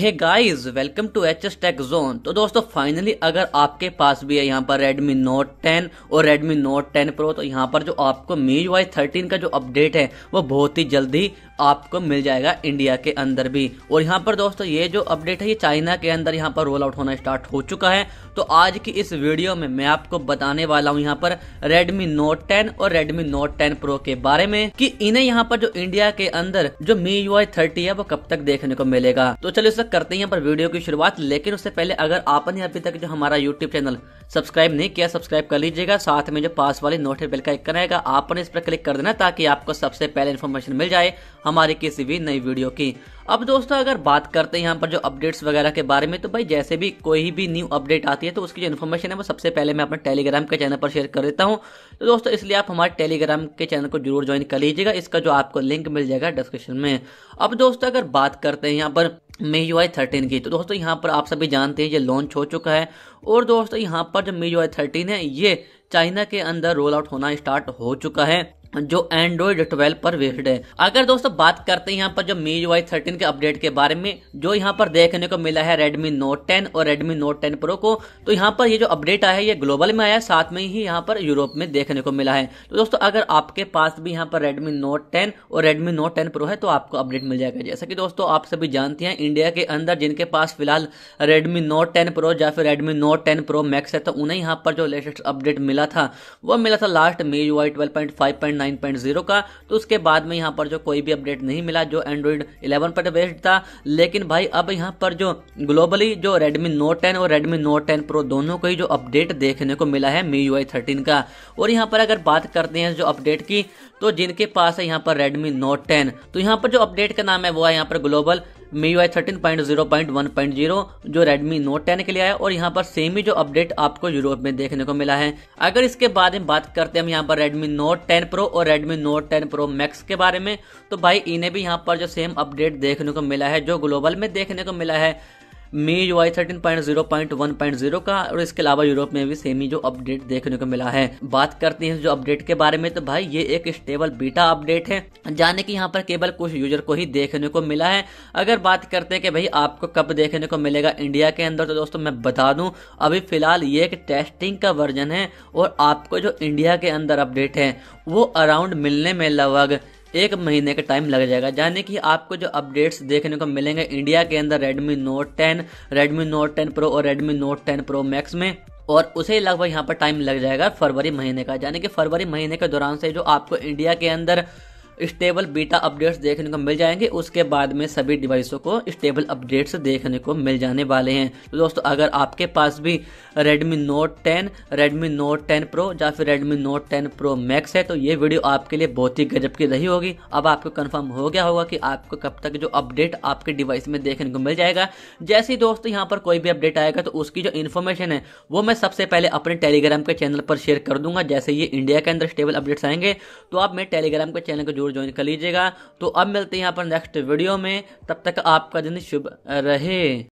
hey guys welcome to H S tech zone तो दोस्तों finally अगर आपके पास भी है यहाँ पर Redmi Note 10 और Redmi Note 10 Pro तो यहाँ पर जो आपको MIUI 13 का जो अपडेट है वो बहुत ही जल्दी आपको मिल जाएगा इंडिया के अंदर भी और यहाँ पर दोस्तों ये जो अपडेट है ये चाइना के अंदर यहाँ पर रोल आउट होना स्टार्ट हो चुका है तो आज की इस वीडियो में मैं आपको बताने वाला हूँ यहाँ पर Redmi Note 10 और Redmi Note 10 Pro के बारे में कि इन्हें यहाँ पर जो इंडिया के अंदर जो मी यू आई थर्टी है वो कब तक देखने को मिलेगा तो चलो उससे करते हैं यहाँ पर वीडियो की शुरुआत लेकिन उससे पहले अगर आपने अभी तक जो हमारा यूट्यूब चैनल सब्सक्राइब नहीं किया सब्सक्राइब कर लीजिएगा साथ में जो पास वाली नोटिफिकेशन बेल का आइकन आएगा आपने इस पर क्लिक कर देना ताकि आपको सबसे पहले इन्फॉर्मेशन मिल जाए हमारे किसी भी नई वीडियो की अब दोस्तों अगर बात करते हैं यहाँ पर जो अपडेट्स वगैरह के बारे में तो भाई जैसे भी कोई भी न्यू अपडेट आती है तो उसकी जो इन्फॉर्मेशन है वो सबसे पहले मैं अपने टेलीग्राम के चैनल पर शेयर कर देता हूँ तो दोस्तों इसलिए आप हमारे टेलीग्राम के चैनल को जरूर ज्वाइन कर लीजिएगा इसका जो आपको लिंक मिल जाएगा डिस्क्रिप्शन में अब दोस्तों अगर बात करते हैं यहाँ पर मे यू आई थर्टीन की तो दोस्तों यहाँ पर आप सभी जानते हैं ये लॉन्च हो चुका है और दोस्तों यहाँ पर जो मे यू आई थर्टीन है ये चाइना के अंदर रोल आउट होना स्टार्ट हो चुका है जो एंड्रॉइड 12 पर बेस्ड है अगर दोस्तों बात करते हैं यहाँ पर जो मीज वाई थर्टीन के अपडेट के बारे में जो यहाँ पर देखने को मिला है रेडमी नोट 10 और रेडमी नोट 10 प्रो को तो यहाँ पर ये जो अपडेट आया है ये ग्लोबल में आया है साथ में ही यहाँ पर यूरोप में देखने को मिला है तो दोस्तों अगर आपके पास भी यहाँ पर रेडमी नोट टेन और रेडमी नोट टेन प्रो है तो आपको अपडेट मिल जाएगा जैसा कि दोस्तों आप सभी जानते हैं इंडिया के अंदर जिनके पास फिलहाल रेडमी नोट टेन प्रो या फिर Redmi Note ten pro max है तो उन्हें यहाँ पर जो लेटेस्ट अपडेट मिला था वो मिला था last MIUI twelve point five point 9.0 का तो उसके बाद में यहाँ पर जो कोई भी अपडेट नहीं मिला जो एंड्रॉइड 11 पर बेस्ड था लेकिन भाई अब यहाँ पर जो ग्लोबली जो रेडमी नोट 10 और रेडमी नोट टेन प्रो दोनों को ही जो अपडेट देखने को मिला है मी यू का और यहाँ पर अगर बात करते हैं जो अपडेट की तो जिनके पास है यहाँ पर रेडमी नोट टेन तो यहाँ पर जो अपडेट का नाम है वो है यहाँ पर global MIUI thirteen point zero point one point zero जो रेडमी नोट टेन के लिए आया और यहाँ पर सेम ही जो अपडेट आपको यूरोप में देखने को मिला है अगर इसके बाद में बात करते हैं हम यहाँ पर रेडमी नोट टेन प्रो और Redmi Note ten pro max के बारे में तो भाई इन्हें भी यहाँ पर जो सेम अपडेट देखने को मिला है जो ग्लोबल में देखने को मिला है MIUI thirteen point zero point one point zero का और इसके अलावा यूरोप में भी सेम ही जो अपडेट देखने को मिला है बात करते हैं जो अपडेट के बारे में तो भाई ये एक स्टेबल बीटा अपडेट है जाने की यहाँ पर केवल कुछ यूजर को ही देखने को मिला है अगर बात करते हैं कि भाई आपको कब देखने को मिलेगा इंडिया के अंदर तो दोस्तों मैं बता दूं अभी फिलहाल ये एक टेस्टिंग का वर्जन है और आपको जो इंडिया के अंदर अपडेट है वो अराउंड मिलने में लगभग एक महीने का टाइम लग जाएगा यानी कि आपको जो अपडेट्स देखने को मिलेंगे इंडिया के अंदर Redmi Note 10, Redmi Note 10 Pro और Redmi Note 10 Pro Max में और उसे लगभग यहाँ पर टाइम लग जाएगा फरवरी महीने का यानी कि फरवरी महीने के दौरान से जो आपको इंडिया के अंदर स्टेबल बीटा अपडेट्स देखने को मिल जाएंगे उसके बाद में सभी डिवाइसों को स्टेबल अपडेट्स देखने को मिल जाने वाले हैं तो दोस्तों अगर आपके पास भी Redmi Note 10, Redmi Note 10 Pro या फिर Redmi Note 10 Pro Max है तो ये वीडियो आपके लिए बहुत ही गजब की रही होगी अब आपको कन्फर्म हो गया होगा कि आपको कब तक जो अपडेट आपके डिवाइस में देखने को मिल जाएगा जैसे ही दोस्तों यहाँ पर कोई भी अपडेट आएगा तो उसकी जो इन्फॉर्मेशन है वो मैं सबसे पहले अपने टेलीग्राम के चैनल पर शेयर कर दूंगा जैसे ये इंडिया के अंदर स्टेबल अपडेट्स आएंगे तो आप मेरे टेलीग्राम के चैनल को जरूर ज्वाइन कर लीजिएगा तो अब मिलते हैं पर नेक्स्ट वीडियो में तब तक आपका दिन शुभ रहे